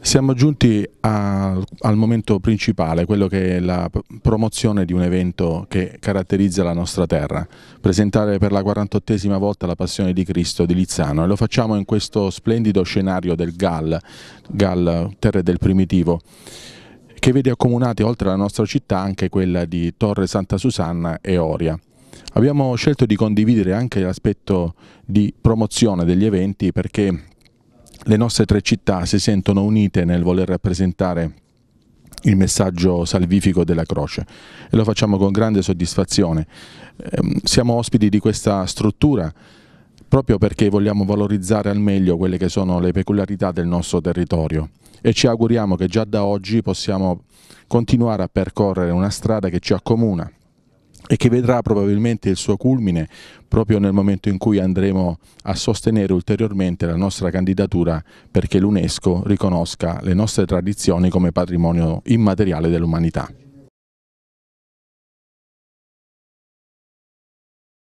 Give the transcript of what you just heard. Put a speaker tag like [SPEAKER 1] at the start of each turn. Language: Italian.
[SPEAKER 1] Siamo giunti a, al momento principale, quello che è la promozione di un evento che caratterizza la nostra terra, presentare per la 48esima volta la Passione di Cristo di Lizzano e lo facciamo in questo splendido scenario del Gal, Gal Terre del Primitivo, che vede accomunate oltre alla nostra città anche quella di Torre Santa Susanna e Oria. Abbiamo scelto di condividere anche l'aspetto di promozione degli eventi perché le nostre tre città si sentono unite nel voler rappresentare il messaggio salvifico della croce e lo facciamo con grande soddisfazione. Ehm, siamo ospiti di questa struttura proprio perché vogliamo valorizzare al meglio quelle che sono le peculiarità del nostro territorio e ci auguriamo che già da oggi possiamo continuare a percorrere una strada che ci accomuna, e che vedrà probabilmente il suo culmine proprio nel momento in cui andremo a sostenere ulteriormente la nostra candidatura perché l'UNESCO riconosca le nostre tradizioni come patrimonio
[SPEAKER 2] immateriale dell'umanità.